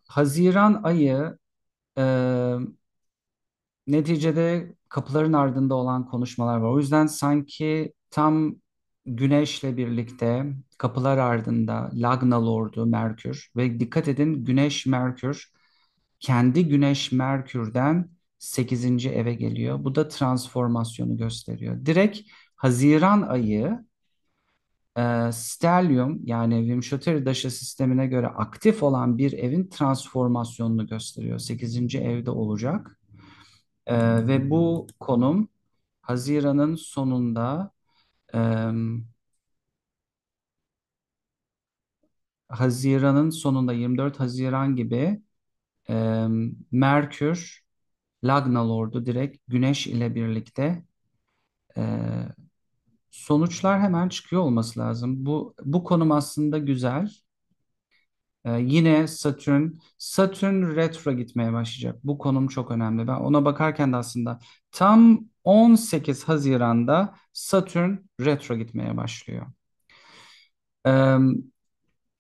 Haziran ayı e, neticede kapıların ardında olan konuşmalar var. O yüzden sanki tam Güneş'le birlikte kapılar ardında Lagna Lord'u Merkür ve dikkat edin Güneş Merkür kendi Güneş Merkür'den 8. eve geliyor. Bu da transformasyonu gösteriyor. Direkt Haziran ayı e, sterlium yani Vimshoteri daşı sistemine göre aktif olan bir evin transformasyonunu gösteriyor. 8. evde olacak. E, ve bu konum Haziran'ın sonunda e, Haziran'ın sonunda 24 Haziran gibi e, Merkür Lagna Lord'u direkt güneş ile birlikte e, sonuçlar hemen çıkıyor olması lazım. Bu, bu konum aslında güzel. E, yine Satürn, Satürn retro gitmeye başlayacak. Bu konum çok önemli. Ben ona bakarken de aslında tam 18 Haziran'da Satürn retro gitmeye başlıyor. E,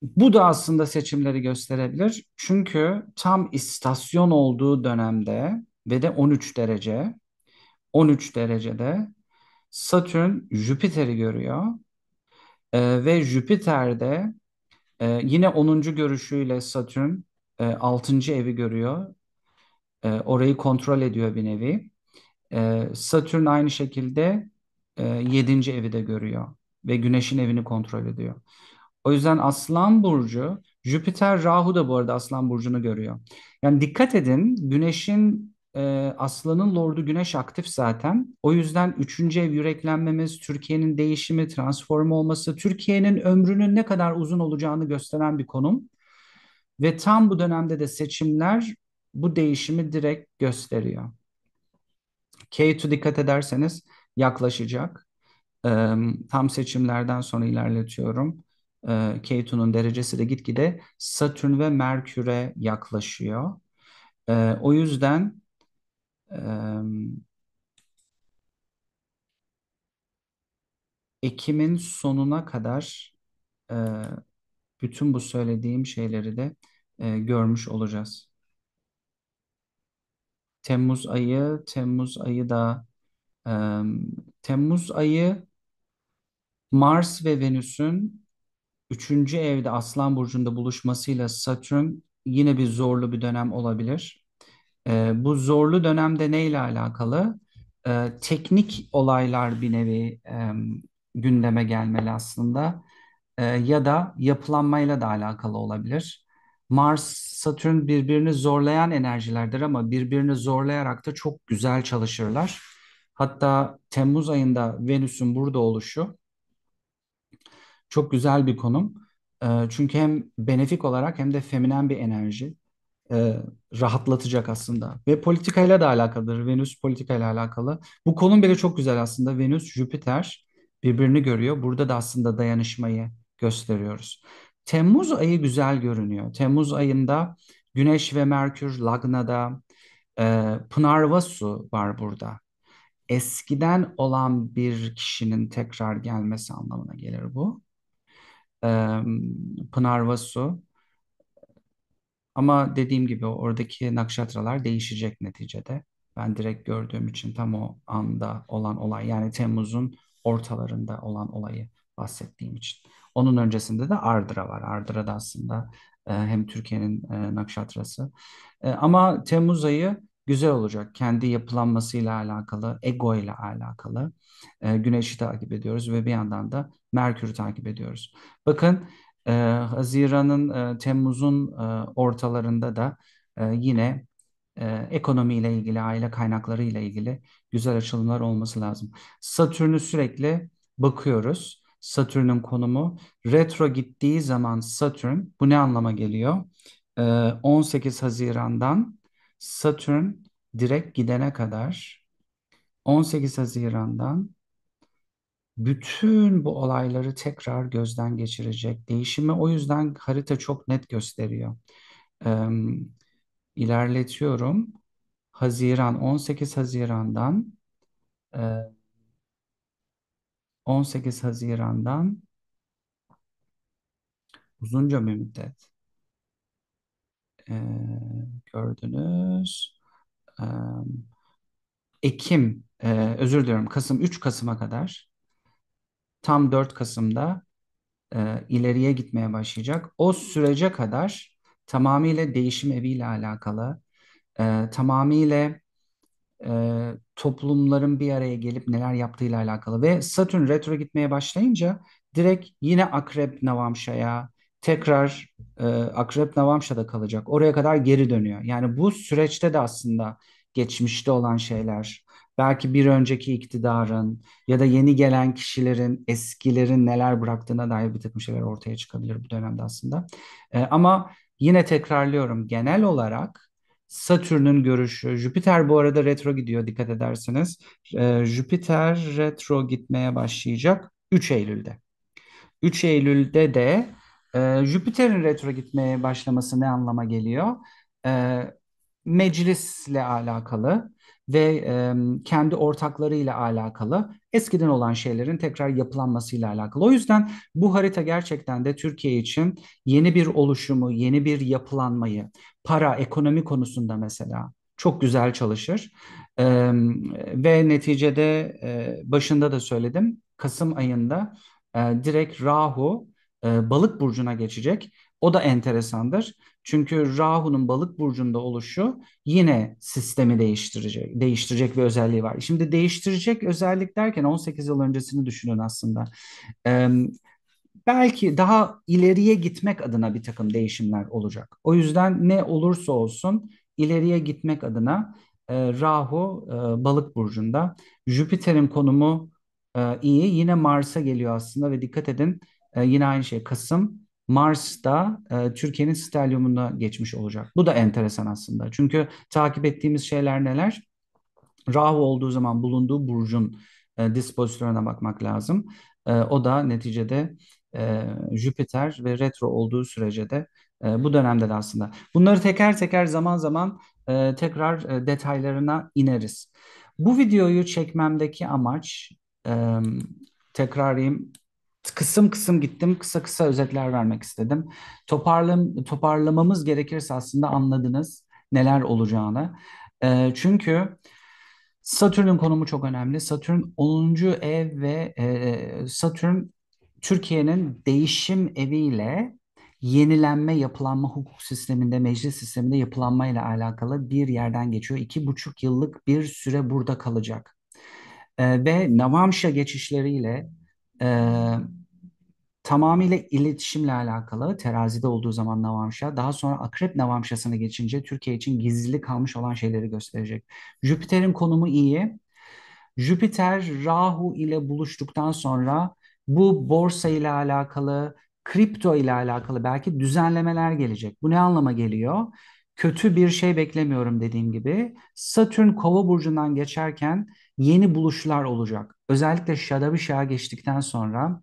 bu da aslında seçimleri gösterebilir. Çünkü tam istasyon olduğu dönemde ve de 13 derece. 13 derecede Satürn Jüpiter'i görüyor e, ve Jüpiter'de e, yine 10. görüşüyle Satürn e, 6. evi görüyor. E, orayı kontrol ediyor bir nevi. E, Satürn aynı şekilde e, 7. evi de görüyor ve Güneş'in evini kontrol ediyor. O yüzden Aslan Burcu, Jüpiter, Rahu da bu arada Aslan Burcu'nu görüyor. Yani dikkat edin Güneş'in ee, Aslan'ın Lord'u Güneş aktif zaten. O yüzden üçüncü ev yüreklenmemiz, Türkiye'nin değişimi, transform olması, Türkiye'nin ömrünün ne kadar uzun olacağını gösteren bir konum. Ve tam bu dönemde de seçimler bu değişimi direkt gösteriyor. K2 dikkat ederseniz yaklaşacak. Ee, tam seçimlerden sonra ilerletiyorum. E, ee, K2'nun derecesi de gitgide Satürn ve Merkür'e yaklaşıyor. o yüzden Ekim'in sonuna kadar e, bütün bu söylediğim şeyleri de e, görmüş olacağız. Temmuz ayı, Temmuz ayı da e, Temmuz ayı Mars ve Venüs'ün üçüncü evde Aslan Burcu'nda buluşmasıyla Satürn yine bir zorlu bir dönem olabilir. Ee, bu zorlu dönemde neyle alakalı? E, teknik olaylar bir nevi e, gündeme gelmeli aslında e, ya da yapılanmayla da alakalı olabilir. Mars, Satürn birbirini zorlayan enerjilerdir ama birbirini zorlayarak da çok güzel çalışırlar. Hatta Temmuz ayında Venüs'ün burada oluşu çok güzel bir konum. Çünkü hem benefik olarak hem de feminen bir enerji e, rahatlatacak aslında. Ve politikayla da alakalıdır. Venüs politikayla alakalı. Bu konum bile çok güzel aslında. Venüs, Jüpiter birbirini görüyor. Burada da aslında dayanışmayı gösteriyoruz. Temmuz ayı güzel görünüyor. Temmuz ayında Güneş ve Merkür Lagna'da, e, Pınar Vasu var burada. Eskiden olan bir kişinin tekrar gelmesi anlamına gelir bu. E, Pınar Vasu ama dediğim gibi oradaki nakşatralar değişecek neticede. Ben direkt gördüğüm için tam o anda olan olay yani Temmuz'un ortalarında olan olayı bahsettiğim için. Onun öncesinde de Ardıra var. Ardıra da aslında e, hem Türkiye'nin e, nakşatrası. E, ama Temmuz ayı güzel olacak. Kendi yapılanmasıyla alakalı, ego ile alakalı. E, güneşi takip ediyoruz ve bir yandan da Merkür'ü takip ediyoruz. Bakın e, Haziran'ın, e, Temmuz'un e, ortalarında da e, yine e, ekonomiyle ilgili, aile kaynakları ile ilgili güzel açılımlar olması lazım. Satürn'ü sürekli bakıyoruz. Satürn'ün konumu retro gittiği zaman Satürn bu ne anlama geliyor? E, ee, 18 Haziran'dan Satürn direkt gidene kadar 18 Haziran'dan bütün bu olayları tekrar gözden geçirecek. Değişimi o yüzden harita çok net gösteriyor. Ee, ilerletiyorum. Haziran 18 Haziran'dan e, 18 Haziran'dan uzunca bir müddet e, gördünüz. E, Ekim, e, özür diliyorum Kasım 3 Kasım'a kadar tam 4 Kasım'da e, ileriye gitmeye başlayacak. O sürece kadar tamamıyla değişim eviyle alakalı, e, tamamıyla e, toplumların bir araya gelip neler yaptığıyla alakalı ve Satürn retro gitmeye başlayınca direkt yine Akrep Navamşa'ya tekrar e, Akrep Navamşa'da kalacak. Oraya kadar geri dönüyor. Yani bu süreçte de aslında geçmişte olan şeyler, belki bir önceki iktidarın ya da yeni gelen kişilerin eskilerin neler bıraktığına dair bir takım şeyler ortaya çıkabilir bu dönemde aslında. E, ama yine tekrarlıyorum genel olarak Satürn'ün görüşü, Jüpiter bu arada retro gidiyor dikkat ederseniz. E, Jüpiter retro gitmeye başlayacak 3 Eylül'de. 3 Eylül'de de e, Jüpiter'in retro gitmeye başlaması ne anlama geliyor? E, meclisle alakalı ve e, kendi ortaklarıyla alakalı eskiden olan şeylerin tekrar yapılanmasıyla alakalı. O yüzden bu harita gerçekten de Türkiye için yeni bir oluşumu, yeni bir yapılanmayı, para, ekonomi konusunda mesela çok güzel çalışır. E, ve neticede e, başında da söyledim Kasım ayında e, direkt Rahu e, balık burcuna geçecek. O da enteresandır. Çünkü Rahu'nun balık burcunda oluşu yine sistemi değiştirecek, değiştirecek bir özelliği var. Şimdi değiştirecek özellik derken 18 yıl öncesini düşünün aslında. Ee, belki daha ileriye gitmek adına bir takım değişimler olacak. O yüzden ne olursa olsun ileriye gitmek adına e, Rahu e, balık burcunda. Jüpiter'in konumu e, iyi. Yine Mars'a geliyor aslında ve dikkat edin e, yine aynı şey Kasım Mars'ta e, Türkiye'nin stelyumuna geçmiş olacak. Bu da enteresan aslında. Çünkü takip ettiğimiz şeyler neler? Rahu olduğu zaman bulunduğu burcun e, dispozisyonuna bakmak lazım. E, o da neticede e, Jüpiter ve retro olduğu sürece de e, bu dönemde de aslında. Bunları teker teker zaman zaman e, tekrar e, detaylarına ineriz. Bu videoyu çekmemdeki amaç e, tekrarayım kısım kısım gittim. Kısa kısa özetler vermek istedim. Toparlam toparlamamız gerekirse aslında anladınız neler olacağını. E, çünkü Satürn'ün konumu çok önemli. Satürn 10. ev ve e, Satürn Türkiye'nin değişim eviyle yenilenme, yapılanma hukuk sisteminde, meclis sisteminde yapılanma ile alakalı bir yerden geçiyor. İki buçuk yıllık bir süre burada kalacak. E, ve Navamşa geçişleriyle ee, tamamıyla iletişimle alakalı terazide olduğu zaman Navamşa daha sonra Akrep Navamşasına geçince Türkiye için gizli kalmış olan şeyleri gösterecek. Jüpiter'in konumu iyi. Jüpiter Rahu ile buluştuktan sonra bu borsa ile alakalı, kripto ile alakalı belki düzenlemeler gelecek. Bu ne anlama geliyor? Kötü bir şey beklemiyorum dediğim gibi. Satürn Kova burcundan geçerken yeni buluşlar olacak özellikle şaha geçtikten sonra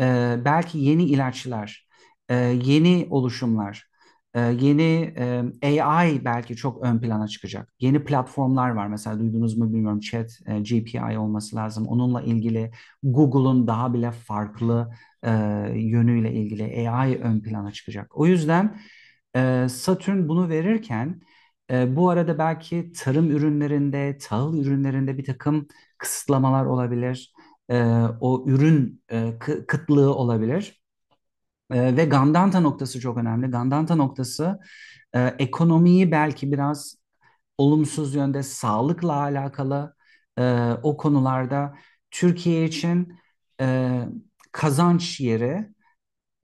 e, belki yeni ilaçlar, e, yeni oluşumlar, e, yeni e, AI belki çok ön plana çıkacak. Yeni platformlar var mesela duydunuz mu bilmiyorum chat e, GPI olması lazım. Onunla ilgili Google'un daha bile farklı e, yönüyle ilgili AI ön plana çıkacak. O yüzden e, Satürn bunu verirken... E, bu arada belki tarım ürünlerinde, tahıl ürünlerinde bir takım kısıtlamalar olabilir. E, o ürün e, kıtlığı olabilir. E, ve Gandanta noktası çok önemli. Gandanta noktası e, ekonomiyi belki biraz olumsuz yönde sağlıkla alakalı e, o konularda Türkiye için e, kazanç yeri,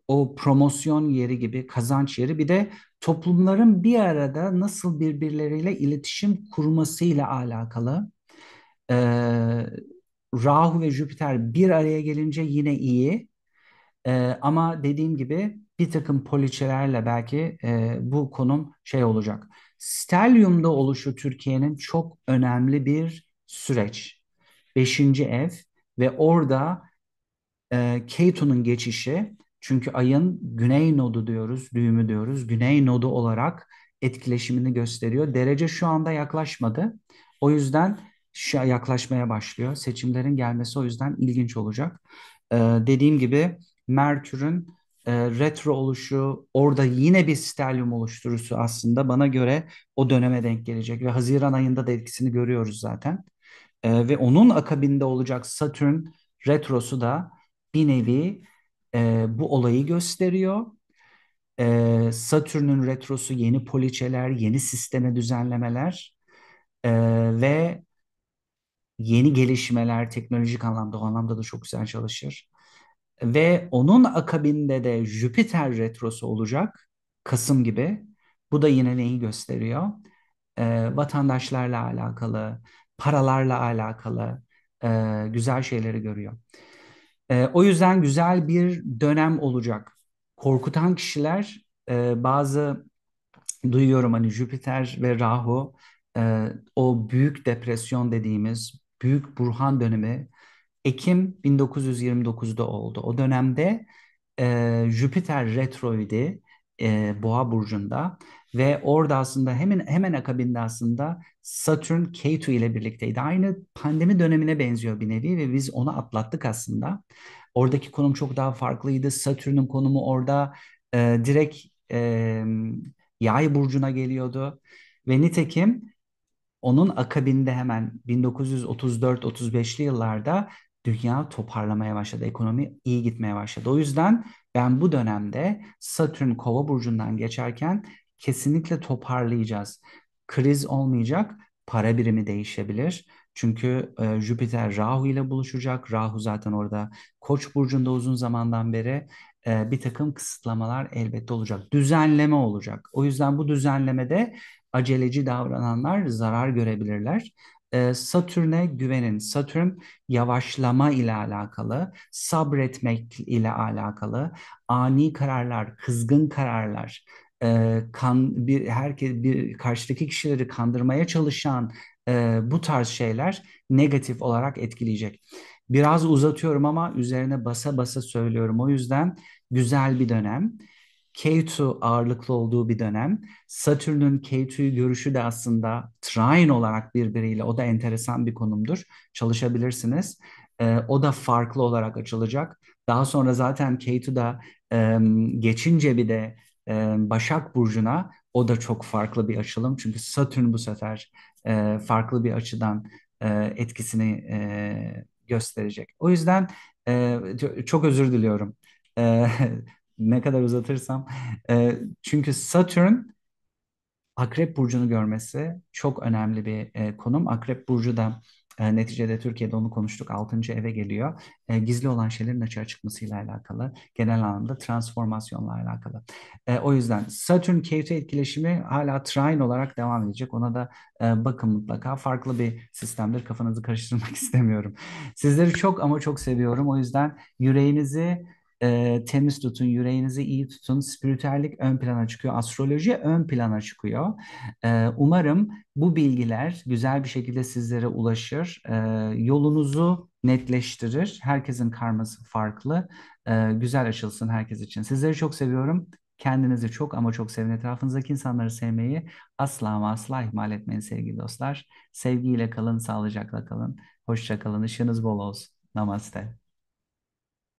o promosyon yeri gibi kazanç yeri bir de toplumların bir arada nasıl birbirleriyle iletişim kurmasıyla alakalı. E, Rahu ve Jüpiter bir araya gelince yine iyi. E, ama dediğim gibi bir takım poliçelerle belki e, bu konum şey olacak. Stelyum'da oluşu Türkiye'nin çok önemli bir süreç. Beşinci ev ve orada e, Ketu'nun geçişi çünkü ayın güney nodu diyoruz, düğümü diyoruz. Güney nodu olarak etkileşimini gösteriyor. Derece şu anda yaklaşmadı. O yüzden şu yaklaşmaya başlıyor. Seçimlerin gelmesi o yüzden ilginç olacak. Ee, dediğim gibi Merkür'ün e, retro oluşu orada yine bir stelyum oluşturusu aslında bana göre o döneme denk gelecek ve Haziran ayında da etkisini görüyoruz zaten. E, ve onun akabinde olacak Satürn retrosu da bir nevi e, bu olayı gösteriyor. E, Satürn'ün retrosu yeni poliçeler, yeni sisteme düzenlemeler e, ve yeni gelişmeler teknolojik anlamda o anlamda da çok güzel çalışır. Ve onun akabinde de Jüpiter retrosu olacak Kasım gibi. Bu da yine neyi gösteriyor? E, vatandaşlarla alakalı, paralarla alakalı e, güzel şeyleri görüyor. E, o yüzden güzel bir dönem olacak. Korkutan kişiler e, bazı duyuyorum hani Jüpiter ve Rahu e, o büyük depresyon dediğimiz büyük burhan dönemi Ekim 1929'da oldu. O dönemde e, Jüpiter retroidi e, Boğa burcunda ve orada aslında hemen hemen akabinde aslında Satürn K2 ile birlikteydi. Aynı pandemi dönemine benziyor bir nevi ve biz onu atlattık aslında. Oradaki konum çok daha farklıydı. Satürn'ün konumu orada e, direkt e, yay burcuna geliyordu. Ve nitekim onun akabinde hemen 1934-35'li yıllarda dünya toparlamaya başladı. Ekonomi iyi gitmeye başladı. O yüzden ben bu dönemde Satürn Kova burcundan geçerken kesinlikle toparlayacağız. Kriz olmayacak, para birimi değişebilir. Çünkü e, Jüpiter Rahu ile buluşacak. Rahu zaten orada Koç burcunda uzun zamandan beri e, bir takım kısıtlamalar elbette olacak. Düzenleme olacak. O yüzden bu düzenlemede aceleci davrananlar zarar görebilirler. E, Satürn'e güvenin. Satürn yavaşlama ile alakalı, sabretmek ile alakalı, ani kararlar, kızgın kararlar, e, kan bir herkes bir karşıdaki kişileri kandırmaya çalışan e, bu tarz şeyler negatif olarak etkileyecek. Biraz uzatıyorum ama üzerine basa basa söylüyorum. O yüzden güzel bir dönem. K2 ağırlıklı olduğu bir dönem. Satürn'ün K2'yu görüşü de aslında trine olarak birbiriyle o da enteresan bir konumdur. Çalışabilirsiniz. E, o da farklı olarak açılacak. Daha sonra zaten K2'da e, geçince bir de e, Başak Burcu'na o da çok farklı bir açılım. Çünkü Satürn bu sefer e, farklı bir açıdan e, etkisini e, gösterecek. O yüzden e, çok özür diliyorum. E, ne kadar uzatırsam. E, çünkü Satürn Akrep Burcu'nu görmesi çok önemli bir e, konum. Akrep Burcu da e, neticede Türkiye'de onu konuştuk. Altıncı eve geliyor. E, gizli olan şeylerin açığa çıkmasıyla alakalı. Genel anlamda transformasyonla alakalı. E, o yüzden Satürn Kevte etkileşimi hala trine olarak devam edecek. Ona da e, bakın mutlaka. Farklı bir sistemdir. Kafanızı karıştırmak istemiyorum. Sizleri çok ama çok seviyorum. O yüzden yüreğinizi e, temiz tutun, yüreğinizi iyi tutun. Spiritüellik ön plana çıkıyor, astroloji ön plana çıkıyor. E, umarım bu bilgiler güzel bir şekilde sizlere ulaşır, e, yolunuzu netleştirir. Herkesin karması farklı, e, güzel açılsın herkes için. Sizleri çok seviyorum. Kendinizi çok ama çok sevin. Etrafınızdaki insanları sevmeyi asla ama asla ihmal etmeyin sevgili dostlar. Sevgiyle kalın, sağlıcakla kalın. Hoşça kalın. Işığınız bol olsun. Namaste.